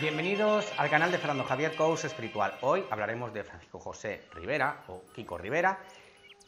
Bienvenidos al canal de Fernando Javier Cous Espiritual. Hoy hablaremos de Francisco José Rivera o Kiko Rivera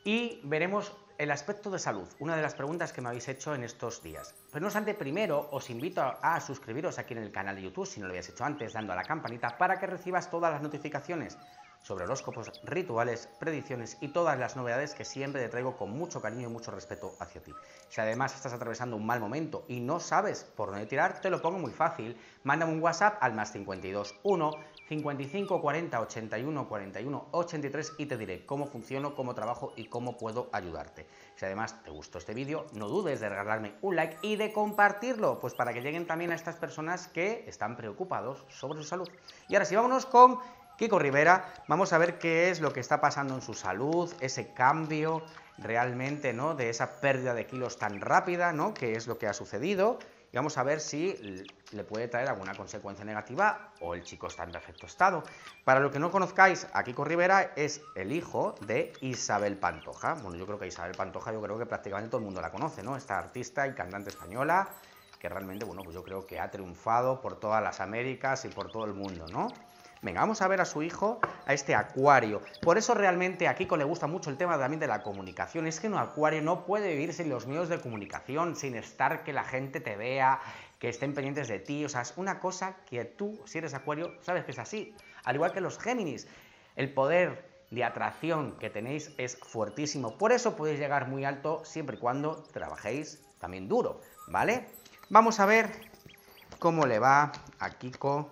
y veremos el aspecto de salud, una de las preguntas que me habéis hecho en estos días. Pero no obstante, primero os invito a, a suscribiros aquí en el canal de YouTube si no lo habéis hecho antes, dando a la campanita para que recibas todas las notificaciones sobre horóscopos, rituales, predicciones y todas las novedades que siempre te traigo con mucho cariño y mucho respeto hacia ti. Si además estás atravesando un mal momento y no sabes por dónde tirar, te lo pongo muy fácil. Mándame un WhatsApp al más 521 55 40 81 41 83 y te diré cómo funciono, cómo trabajo y cómo puedo ayudarte. Si además te gustó este vídeo, no dudes de regalarme un like y de compartirlo, pues para que lleguen también a estas personas que están preocupados sobre su salud. Y ahora sí, vámonos con Kiko Rivera. Vamos a ver qué es lo que está pasando en su salud, ese cambio realmente, ¿no? De esa pérdida de kilos tan rápida, ¿no? Que es lo que ha sucedido. Y vamos a ver si le puede traer alguna consecuencia negativa o el chico está en perfecto estado. Para lo que no conozcáis, a Kiko Rivera es el hijo de Isabel Pantoja. Bueno, yo creo que Isabel Pantoja, yo creo que prácticamente todo el mundo la conoce, ¿no? Esta artista y cantante española que realmente, bueno, pues yo creo que ha triunfado por todas las Américas y por todo el mundo, ¿no? Venga, vamos a ver a su hijo, a este acuario. Por eso realmente a Kiko le gusta mucho el tema también de la comunicación. Es que un acuario no puede vivir sin los medios de comunicación, sin estar que la gente te vea, que estén pendientes de ti. O sea, es una cosa que tú, si eres acuario, sabes que es así. Al igual que los Géminis. El poder de atracción que tenéis es fuertísimo. Por eso podéis llegar muy alto siempre y cuando trabajéis también duro, ¿vale? Vamos a ver cómo le va a Kiko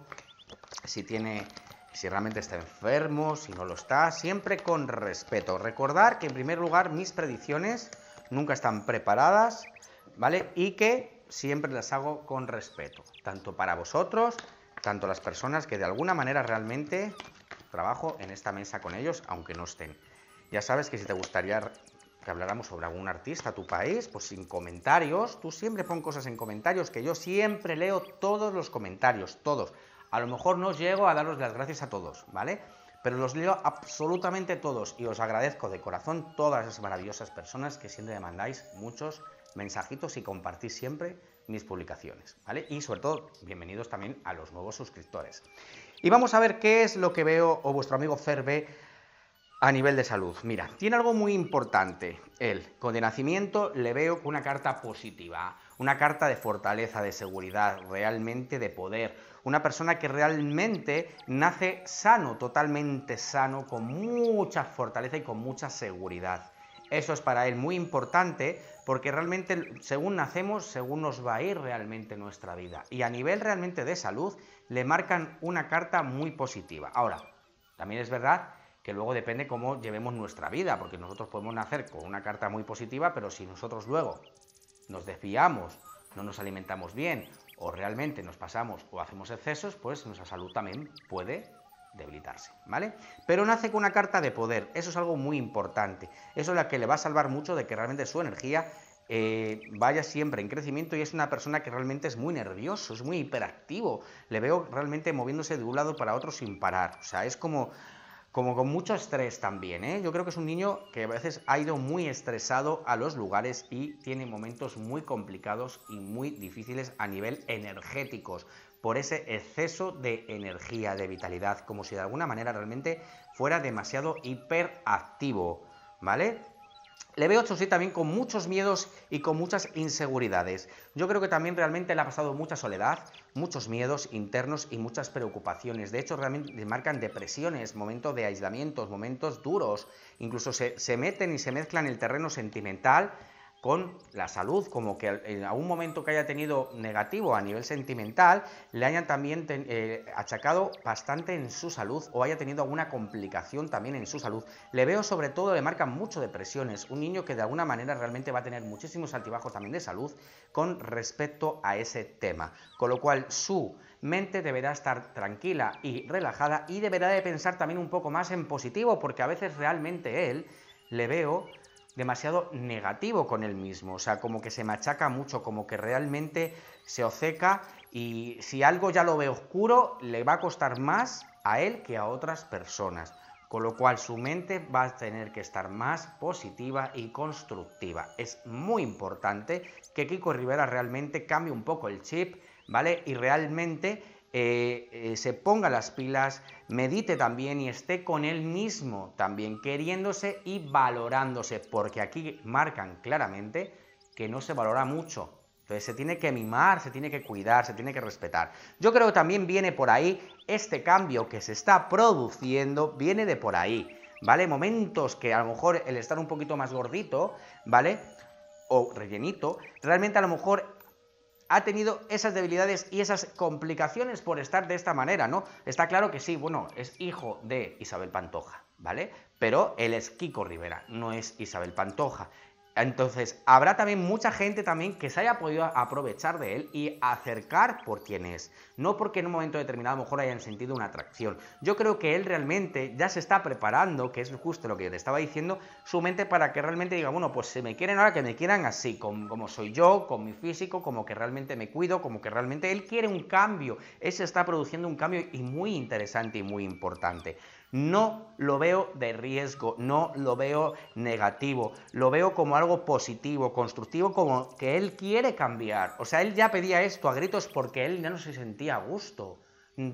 si tiene si realmente está enfermo, si no lo está, siempre con respeto. Recordar que en primer lugar mis predicciones nunca están preparadas, ¿vale? Y que siempre las hago con respeto, tanto para vosotros, tanto las personas que de alguna manera realmente trabajo en esta mesa con ellos, aunque no estén. Ya sabes que si te gustaría que habláramos sobre algún artista, tu país, pues sin comentarios, tú siempre pon cosas en comentarios, que yo siempre leo todos los comentarios, todos. A lo mejor no llego a daros las gracias a todos, ¿vale? Pero los leo absolutamente todos y os agradezco de corazón todas esas maravillosas personas que siempre me mandáis muchos mensajitos y compartís siempre mis publicaciones, ¿vale? Y sobre todo, bienvenidos también a los nuevos suscriptores. Y vamos a ver qué es lo que veo o vuestro amigo Ferbe a nivel de salud. Mira, tiene algo muy importante. Él, con el nacimiento, le veo una carta positiva, una carta de fortaleza, de seguridad, realmente de poder, una persona que realmente nace sano, totalmente sano, con mucha fortaleza y con mucha seguridad. Eso es para él muy importante porque realmente según nacemos, según nos va a ir realmente nuestra vida. Y a nivel realmente de salud, le marcan una carta muy positiva. Ahora, también es verdad que luego depende cómo llevemos nuestra vida, porque nosotros podemos nacer con una carta muy positiva, pero si nosotros luego nos desviamos, no nos alimentamos bien o realmente nos pasamos o hacemos excesos, pues nuestra salud también puede debilitarse, ¿vale? Pero nace con una carta de poder, eso es algo muy importante, eso es la que le va a salvar mucho de que realmente su energía eh, vaya siempre en crecimiento y es una persona que realmente es muy nervioso, es muy hiperactivo, le veo realmente moviéndose de un lado para otro sin parar, o sea, es como como con mucho estrés también. ¿eh? Yo creo que es un niño que a veces ha ido muy estresado a los lugares y tiene momentos muy complicados y muy difíciles a nivel energéticos por ese exceso de energía, de vitalidad, como si de alguna manera realmente fuera demasiado hiperactivo, ¿vale? Le veo, a también con muchos miedos y con muchas inseguridades. Yo creo que también realmente le ha pasado mucha soledad, muchos miedos internos y muchas preocupaciones. De hecho, realmente le marcan depresiones, momentos de aislamientos, momentos duros. Incluso se, se meten y se mezclan el terreno sentimental con la salud, como que en algún momento que haya tenido negativo a nivel sentimental, le hayan también eh, achacado bastante en su salud o haya tenido alguna complicación también en su salud. Le veo sobre todo, le marca mucho depresiones, un niño que de alguna manera realmente va a tener muchísimos altibajos también de salud con respecto a ese tema. Con lo cual su mente deberá estar tranquila y relajada y deberá de pensar también un poco más en positivo, porque a veces realmente él le veo demasiado negativo con él mismo, o sea, como que se machaca mucho, como que realmente se oceca y si algo ya lo ve oscuro, le va a costar más a él que a otras personas, con lo cual su mente va a tener que estar más positiva y constructiva. Es muy importante que Kiko Rivera realmente cambie un poco el chip, ¿vale? Y realmente eh, eh, se ponga las pilas, medite también y esté con él mismo también, queriéndose y valorándose, porque aquí marcan claramente que no se valora mucho. Entonces se tiene que mimar, se tiene que cuidar, se tiene que respetar. Yo creo que también viene por ahí este cambio que se está produciendo, viene de por ahí, ¿vale? Momentos que a lo mejor el estar un poquito más gordito, ¿vale? O rellenito, realmente a lo mejor ha tenido esas debilidades y esas complicaciones por estar de esta manera, ¿no? Está claro que sí, bueno, es hijo de Isabel Pantoja, ¿vale? Pero él es Kiko Rivera, no es Isabel Pantoja. Entonces, habrá también mucha gente también que se haya podido aprovechar de él y acercar por quién es. No porque en un momento determinado a lo mejor hayan sentido una atracción. Yo creo que él realmente ya se está preparando, que es justo lo que te estaba diciendo, su mente para que realmente diga, bueno, pues si me quieren ahora que me quieran así, como, como soy yo, con mi físico, como que realmente me cuido, como que realmente él quiere un cambio. Él se está produciendo un cambio y muy interesante y muy importante. No lo veo de riesgo, no lo veo negativo, lo veo como algo positivo, constructivo, como que él quiere cambiar. O sea, él ya pedía esto a gritos porque él ya no se sentía a gusto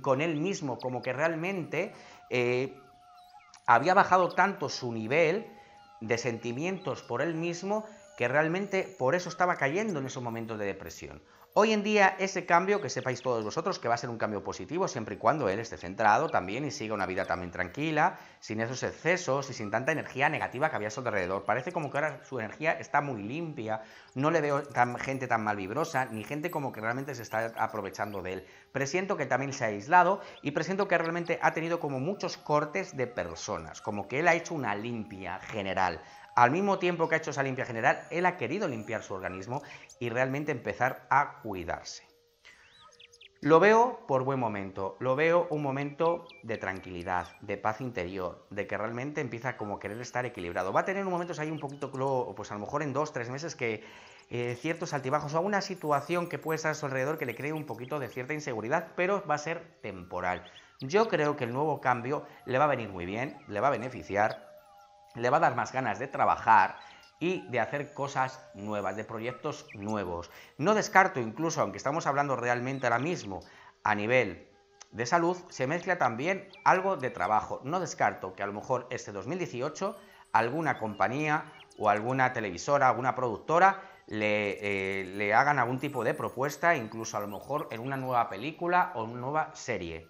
con él mismo, como que realmente eh, había bajado tanto su nivel de sentimientos por él mismo que realmente por eso estaba cayendo en esos momentos de depresión. Hoy en día ese cambio, que sepáis todos vosotros que va a ser un cambio positivo siempre y cuando él esté centrado también y siga una vida también tranquila, sin esos excesos y sin tanta energía negativa que había a su alrededor. Parece como que ahora su energía está muy limpia, no le veo gente tan mal vibrosa, ni gente como que realmente se está aprovechando de él. Presiento que también se ha aislado y presiento que realmente ha tenido como muchos cortes de personas, como que él ha hecho una limpia general al mismo tiempo que ha hecho esa limpia general, él ha querido limpiar su organismo y realmente empezar a cuidarse. Lo veo por buen momento, lo veo un momento de tranquilidad, de paz interior, de que realmente empieza como a querer estar equilibrado. Va a tener un momentos ahí un poquito, pues a lo mejor en dos, tres meses que eh, ciertos altibajos o una situación que puede estar a su alrededor que le cree un poquito de cierta inseguridad, pero va a ser temporal. Yo creo que el nuevo cambio le va a venir muy bien, le va a beneficiar, le va a dar más ganas de trabajar y de hacer cosas nuevas, de proyectos nuevos. No descarto incluso, aunque estamos hablando realmente ahora mismo a nivel de salud, se mezcla también algo de trabajo. No descarto que a lo mejor este 2018 alguna compañía o alguna televisora, alguna productora le, eh, le hagan algún tipo de propuesta, incluso a lo mejor en una nueva película o una nueva serie.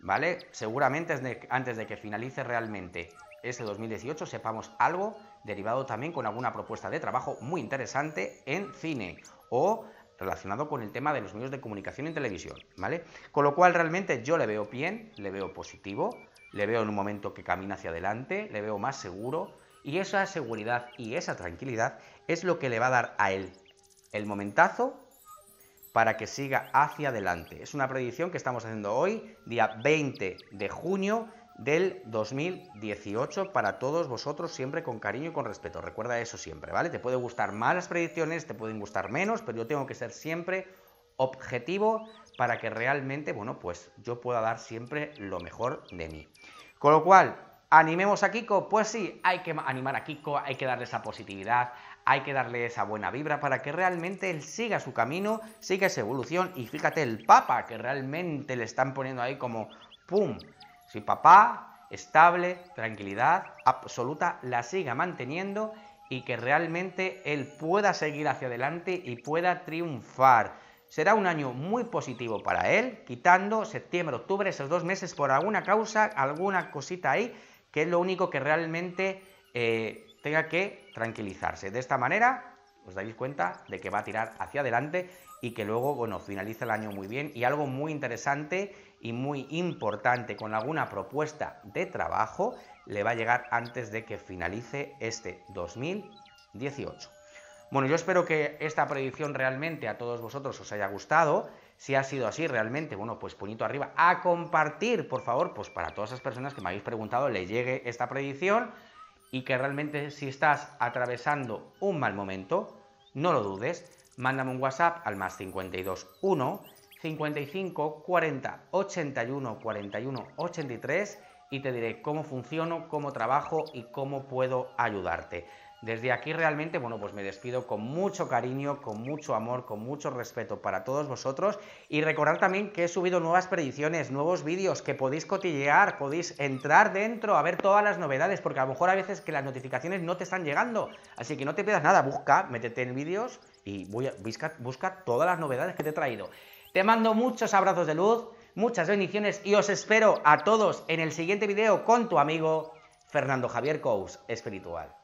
¿Vale? Seguramente antes de que finalice realmente este 2018 sepamos algo derivado también con alguna propuesta de trabajo muy interesante en cine o relacionado con el tema de los medios de comunicación en televisión, ¿vale? Con lo cual realmente yo le veo bien, le veo positivo, le veo en un momento que camina hacia adelante, le veo más seguro y esa seguridad y esa tranquilidad es lo que le va a dar a él el momentazo para que siga hacia adelante. Es una predicción que estamos haciendo hoy, día 20 de junio del 2018 para todos vosotros, siempre con cariño y con respeto. Recuerda eso siempre, ¿vale? Te puede gustar malas predicciones, te pueden gustar menos, pero yo tengo que ser siempre objetivo para que realmente, bueno, pues yo pueda dar siempre lo mejor de mí. Con lo cual, ¿animemos a Kiko? Pues sí, hay que animar a Kiko, hay que darle esa positividad, hay que darle esa buena vibra para que realmente él siga su camino, siga esa evolución y fíjate el Papa que realmente le están poniendo ahí como ¡pum! Si papá, estable, tranquilidad absoluta, la siga manteniendo y que realmente él pueda seguir hacia adelante y pueda triunfar. Será un año muy positivo para él, quitando septiembre, octubre, esos dos meses por alguna causa, alguna cosita ahí, que es lo único que realmente eh, tenga que tranquilizarse. De esta manera os dais cuenta de que va a tirar hacia adelante y que luego, bueno, finaliza el año muy bien y algo muy interesante y muy importante con alguna propuesta de trabajo le va a llegar antes de que finalice este 2018. Bueno, yo espero que esta predicción realmente a todos vosotros os haya gustado. Si ha sido así realmente, bueno, pues puñito arriba a compartir, por favor, pues para todas esas personas que me habéis preguntado le llegue esta predicción y que realmente si estás atravesando un mal momento, no lo dudes, mándame un WhatsApp al más 521 55 40 81 41 83 y te diré cómo funciono, cómo trabajo y cómo puedo ayudarte. Desde aquí realmente, bueno, pues me despido con mucho cariño, con mucho amor, con mucho respeto para todos vosotros y recordar también que he subido nuevas predicciones, nuevos vídeos que podéis cotillear, podéis entrar dentro a ver todas las novedades, porque a lo mejor a veces que las notificaciones no te están llegando, así que no te pierdas nada, busca, métete en vídeos y busca todas las novedades que te he traído. Te mando muchos abrazos de luz, muchas bendiciones y os espero a todos en el siguiente video con tu amigo Fernando Javier Cous, espiritual.